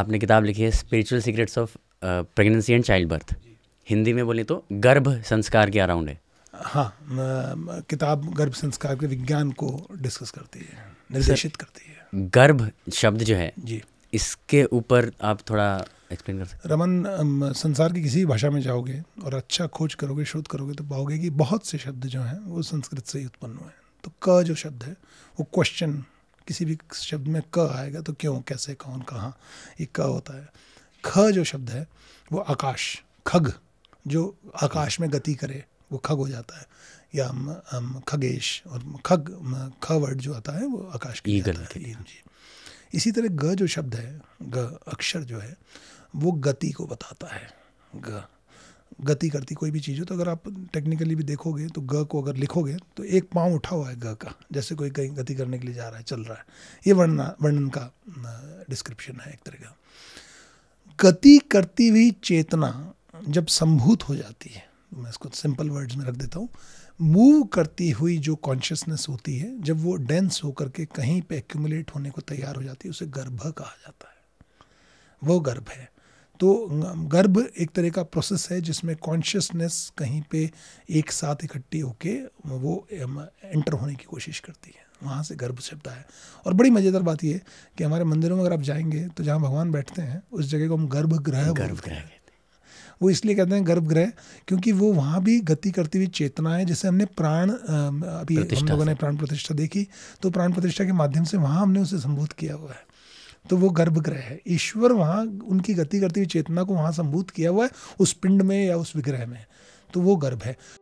आपने किताब लिखी है spiritual secrets of pregnancy and child birth Hindi में बोले तो गर्भ संस्कार के अराउंड है हाँ किताब गर्भ संस्कार के विज्ञान को डिस्कस करती है निर्देशित करती है गर्भ शब्द जो है जी इसके ऊपर आप थोड़ा एक्सप्लेन कर सकते रमन संसार की किसी भाषा में जाओगे और अच्छा खोज करोगे शोध करोगे तो पाओगे कि बहुत से शब्द जो हैं वो संस्कृत से ही उत्पन्न हुए हैं तो क जो शब्द है वो क्वेश्चन किसी भी शब्द में क आएगा तो क्यों कैसे कौन कहाँ ये क होता है ख जो शब्द है वो आकाश खग जो आकाश में गति करे वो खग हो जाता है या हम खगेश और खग ख वर्ड जो आता है वो आकाश की है इसी तरह ग जो शब्द है ग अक्षर जो है वो गति को बताता है ग गति करती कोई भी चीज़ हो तो अगर आप टेक्निकली भी देखोगे तो ग को अगर लिखोगे तो एक पाँव उठा हुआ है ग का जैसे कोई कहीं गति करने के लिए जा रहा है चल रहा है ये वर्णना वर्णन का डिस्क्रिप्शन है एक तरह का गति करती हुई चेतना जब संभूत हो जाती है मैं इसको सिंपल वर्ड्स में रख देता हूँ मूव करती हुई जो कॉन्शियसनेस होती है जब वो डेंस होकर के कहीं पे एक्यूमुलेट होने को तैयार हो जाती है उसे गर्भ कहा जाता है वो गर्भ है तो गर्भ एक तरह का प्रोसेस है जिसमें कॉन्शियसनेस कहीं पे एक साथ इकट्ठी होके वो एंटर होने की कोशिश करती है वहाँ से गर्भ शब्द है और बड़ी मज़ेदार बात यह कि हमारे मंदिरों में अगर आप जाएंगे तो जहाँ भगवान बैठते हैं उस जगह को हम गर्भगृह गर्भगृह वो इसलिए कहते हैं गर्भगृह क्योंकि वो वहाँ भी गति करती हुई चेतना है जैसे हमने प्राण अभी हम लोगों ने प्राण प्रतिष्ठा देखी तो प्राण प्रतिष्ठा के माध्यम से वहाँ हमने उसे संबोध किया हुआ है तो वो गर्भगृह है ईश्वर वहाँ उनकी गति करती हुई चेतना को वहाँ संभूत किया हुआ है उस पिंड में या उस विग्रह में तो वो गर्भ है